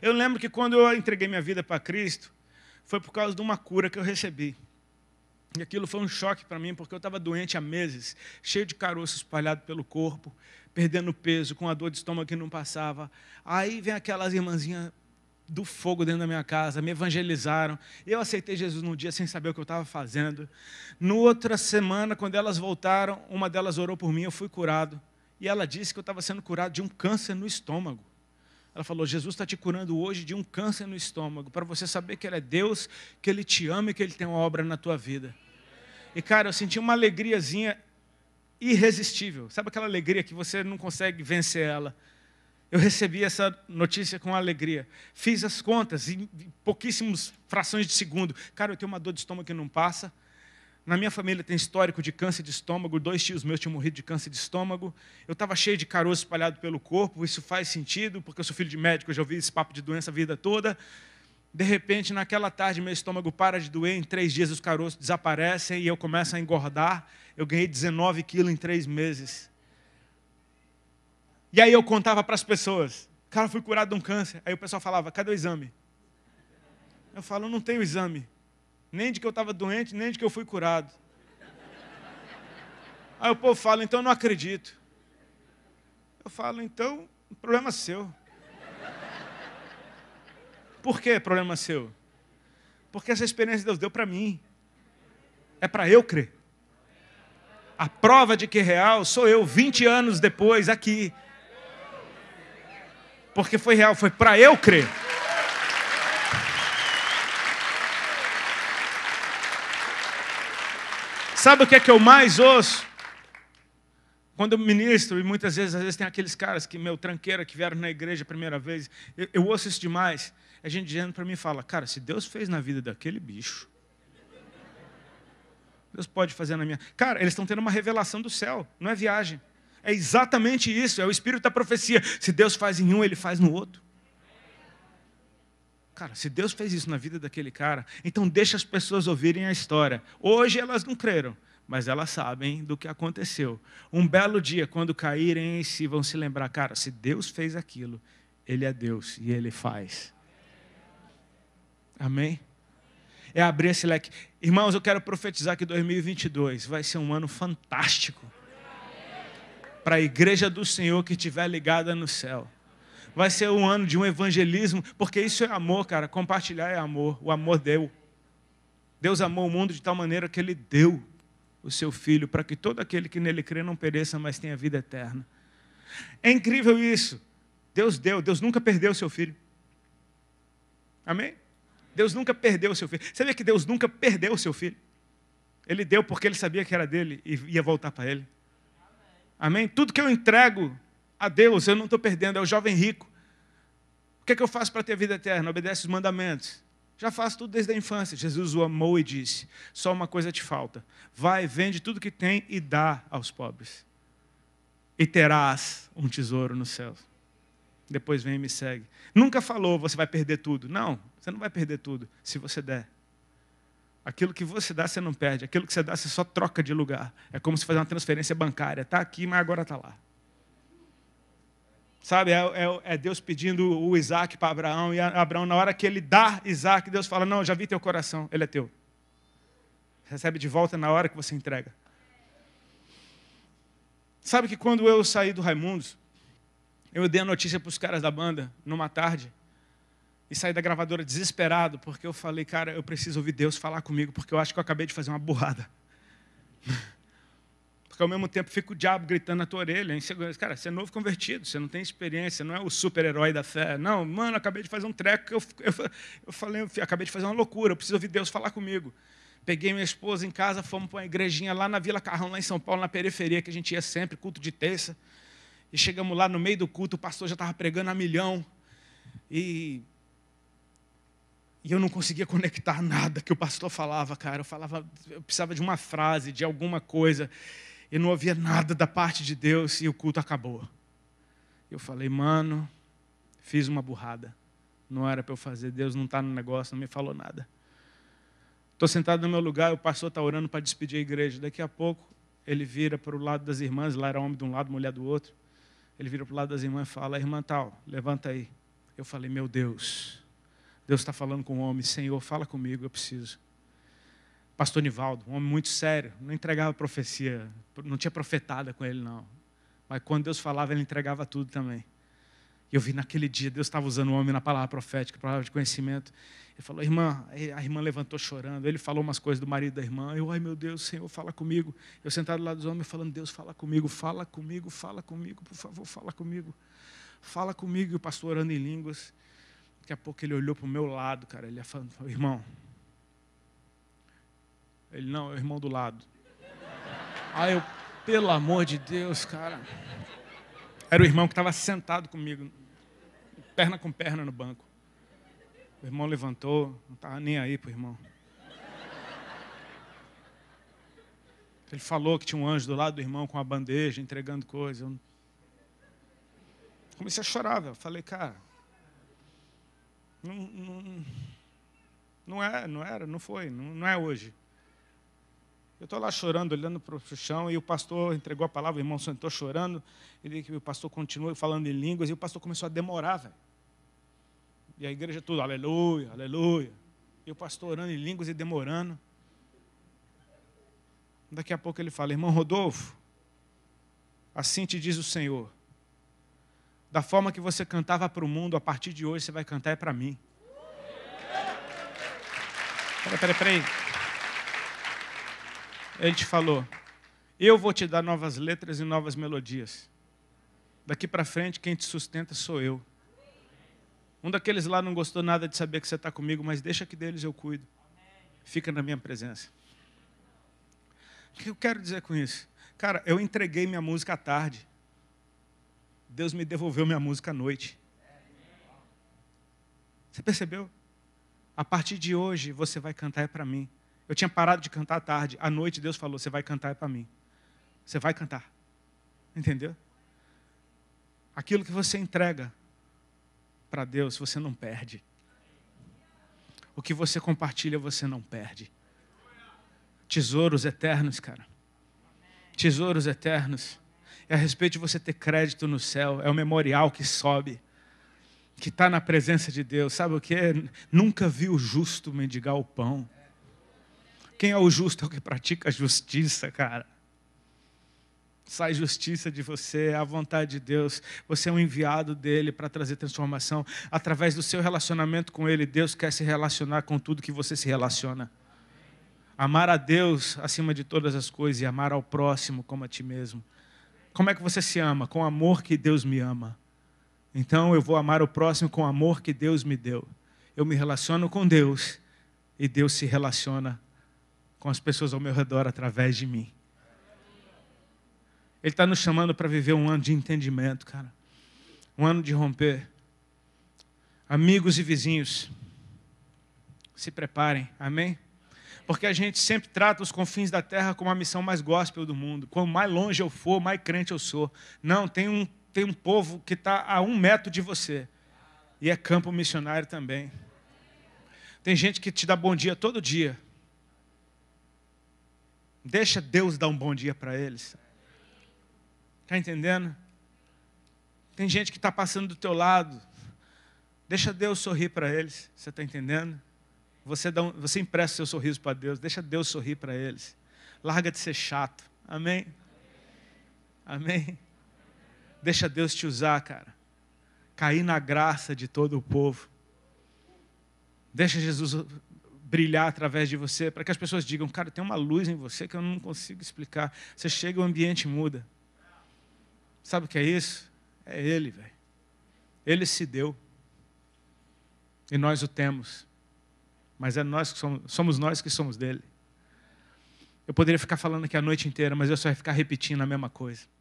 Eu lembro que quando eu entreguei minha vida para Cristo, foi por causa de uma cura que eu recebi. E aquilo foi um choque para mim, porque eu estava doente há meses, cheio de caroço espalhado pelo corpo, perdendo peso, com a dor de estômago que não passava. Aí vem aquelas irmãzinhas do fogo dentro da minha casa, me evangelizaram. Eu aceitei Jesus num dia sem saber o que eu estava fazendo. No outra semana, quando elas voltaram, uma delas orou por mim, eu fui curado. E ela disse que eu estava sendo curado de um câncer no estômago. Ela falou: Jesus está te curando hoje de um câncer no estômago, para você saber que Ele é Deus, que Ele te ama e que Ele tem uma obra na tua vida. E cara, eu senti uma alegriazinha irresistível. Sabe aquela alegria que você não consegue vencer ela? Eu recebi essa notícia com alegria. Fiz as contas em pouquíssimos frações de segundo. Cara, eu tenho uma dor de estômago que não passa. Na minha família tem histórico de câncer de estômago, dois tios meus tinham morrido de câncer de estômago. Eu estava cheio de caroço espalhado pelo corpo, isso faz sentido, porque eu sou filho de médico, eu já ouvi esse papo de doença a vida toda. De repente, naquela tarde, meu estômago para de doer, em três dias os caroços desaparecem e eu começo a engordar. Eu ganhei 19 quilos em três meses. E aí eu contava para as pessoas, cara, fui curado de um câncer. Aí o pessoal falava, cadê o exame? Eu falo, não tenho exame nem de que eu estava doente, nem de que eu fui curado. Aí o povo fala, então eu não acredito. Eu falo, então, problema seu. Por que problema seu? Porque essa experiência Deus deu para mim. É para eu crer. A prova de que é real sou eu, 20 anos depois, aqui. Porque foi real, foi para eu crer. Sabe o que é que eu mais ouço? Quando eu ministro, e muitas vezes, às vezes tem aqueles caras que, meu, tranqueira, que vieram na igreja a primeira vez, eu, eu ouço isso demais. A gente dizendo para mim fala, cara, se Deus fez na vida daquele bicho, Deus pode fazer na minha. Cara, eles estão tendo uma revelação do céu, não é viagem. É exatamente isso, é o espírito da profecia. Se Deus faz em um, ele faz no outro. Cara, se Deus fez isso na vida daquele cara, então deixa as pessoas ouvirem a história. Hoje elas não creram, mas elas sabem do que aconteceu. Um belo dia, quando caírem em si, vão se lembrar, cara, se Deus fez aquilo, Ele é Deus e Ele faz. Amém? É abrir esse leque. Irmãos, eu quero profetizar que 2022 vai ser um ano fantástico para a igreja do Senhor que estiver ligada no céu vai ser um ano de um evangelismo, porque isso é amor, cara. Compartilhar é amor. O amor deu. Deus amou o mundo de tal maneira que ele deu o seu filho para que todo aquele que nele crê não pereça, mas tenha vida eterna. É incrível isso. Deus deu, Deus nunca perdeu o seu filho. Amém? Deus nunca perdeu o seu filho. Você vê que Deus nunca perdeu o seu filho? Ele deu porque ele sabia que era dele e ia voltar para ele. Amém? Tudo que eu entrego a Deus, eu não estou perdendo, é o jovem rico. O que é que eu faço para ter vida eterna? Obedece os mandamentos. Já faço tudo desde a infância. Jesus o amou e disse: Só uma coisa te falta. Vai, vende tudo que tem e dá aos pobres. E terás um tesouro no céu. Depois vem e me segue. Nunca falou, você vai perder tudo. Não, você não vai perder tudo se você der. Aquilo que você dá, você não perde. Aquilo que você dá, você só troca de lugar. É como se fazer uma transferência bancária. Está aqui, mas agora está lá. Sabe, é, é, é Deus pedindo o Isaac para Abraão, e Abraão, na hora que ele dá Isaac, Deus fala: Não, já vi teu coração, ele é teu. Recebe de volta na hora que você entrega. Sabe que quando eu saí do Raimundos, eu dei a notícia para os caras da banda numa tarde, e saí da gravadora desesperado, porque eu falei: Cara, eu preciso ouvir Deus falar comigo, porque eu acho que eu acabei de fazer uma burrada. que ao mesmo tempo fica o diabo gritando na tua orelha, insegurança. Cara, você é novo convertido, você não tem experiência, não é o super-herói da fé. Não, mano, acabei de fazer um treco, eu, eu, eu falei, eu acabei de fazer uma loucura, eu preciso ouvir Deus falar comigo. Peguei minha esposa em casa, fomos para uma igrejinha lá na Vila Carrão, lá em São Paulo, na periferia, que a gente ia sempre, culto de terça. E chegamos lá no meio do culto, o pastor já estava pregando a milhão. E e eu não conseguia conectar nada que o pastor falava, cara. Eu falava, eu precisava de uma frase, de alguma coisa e não havia nada da parte de Deus e o culto acabou. Eu falei, mano, fiz uma burrada. Não era para eu fazer, Deus não está no negócio, não me falou nada. Estou sentado no meu lugar, o pastor está orando para despedir a igreja. Daqui a pouco, ele vira para o lado das irmãs, lá era homem de um lado, mulher do outro. Ele vira para o lado das irmãs e fala: Irmã tal, levanta aí. Eu falei: Meu Deus, Deus está falando com o homem, Senhor, fala comigo, eu preciso pastor Nivaldo, um homem muito sério, não entregava profecia, não tinha profetada com ele, não. Mas quando Deus falava, ele entregava tudo também. E eu vi naquele dia, Deus estava usando o homem na palavra profética, palavra de conhecimento. Ele falou, irmã, a irmã levantou chorando. Ele falou umas coisas do marido da irmã. Eu, ai meu Deus, Senhor, fala comigo. Eu sentado lá dos homens falando, Deus, fala comigo, fala comigo, fala comigo, por favor, fala comigo. Fala comigo. E o pastor orando em línguas. Daqui a pouco ele olhou para o meu lado, cara. Ele falando, irmão, ele, não, é o irmão do lado. Aí eu, pelo amor de Deus, cara. Era o irmão que estava sentado comigo, perna com perna no banco. O irmão levantou, não estava nem aí pro irmão. Ele falou que tinha um anjo do lado do irmão com uma bandeja, entregando coisa. Eu comecei a chorar, velho. Falei, cara, não, não, não, é, não era, não foi, não, não é hoje. Eu estou lá chorando, olhando para o chão, e o pastor entregou a palavra, o irmão sentou chorando, ele, o pastor continuou falando em línguas, e o pastor começou a demorar, velho. E a igreja tudo, aleluia, aleluia. E o pastor orando em línguas e demorando. Daqui a pouco ele fala, irmão Rodolfo, assim te diz o Senhor, da forma que você cantava para o mundo, a partir de hoje você vai cantar é para mim. Peraí, peraí, peraí. Ele te falou: Eu vou te dar novas letras e novas melodias. Daqui para frente, quem te sustenta sou eu. Um daqueles lá não gostou nada de saber que você está comigo, mas deixa que deles eu cuido. Fica na minha presença. O que eu quero dizer com isso? Cara, eu entreguei minha música à tarde. Deus me devolveu minha música à noite. Você percebeu? A partir de hoje você vai cantar é para mim. Eu tinha parado de cantar à tarde. À noite Deus falou: Você vai cantar é para mim. Você vai cantar. Entendeu? Aquilo que você entrega para Deus, você não perde. O que você compartilha, você não perde. Tesouros eternos, cara. Tesouros eternos. É a respeito de você ter crédito no céu. É o memorial que sobe que está na presença de Deus, sabe o que? Nunca vi o justo mendigar o pão. Quem é o justo é o que pratica a justiça, cara. Sai justiça de você, é a vontade de Deus. Você é um enviado dele para trazer transformação. Através do seu relacionamento com ele, Deus quer se relacionar com tudo que você se relaciona. Amar a Deus acima de todas as coisas e amar ao próximo como a ti mesmo. Como é que você se ama? Com o amor que Deus me ama. Então eu vou amar o próximo com o amor que Deus me deu. Eu me relaciono com Deus e Deus se relaciona com as pessoas ao meu redor através de mim. Ele está nos chamando para viver um ano de entendimento, cara. Um ano de romper. Amigos e vizinhos, se preparem, amém? Porque a gente sempre trata os confins da terra como a missão mais gospel do mundo. Quanto mais longe eu for, mais crente eu sou. Não, tem um, tem um povo que está a um metro de você. E é campo missionário também. Tem gente que te dá bom dia todo dia Deixa Deus dar um bom dia para eles. Está entendendo? Tem gente que está passando do teu lado. Deixa Deus sorrir para eles. Você está entendendo? Você, dá um, você empresta seu sorriso para Deus. Deixa Deus sorrir para eles. Larga de ser chato. Amém? Amém? Deixa Deus te usar, cara. Cair na graça de todo o povo. Deixa Jesus brilhar através de você, para que as pessoas digam: cara, tem uma luz em você que eu não consigo explicar. Você chega, o ambiente muda. Sabe o que é isso? É Ele, velho. Ele se deu. E nós o temos. Mas é nós que somos, somos nós que somos dele. Eu poderia ficar falando aqui a noite inteira, mas eu só ia ficar repetindo a mesma coisa.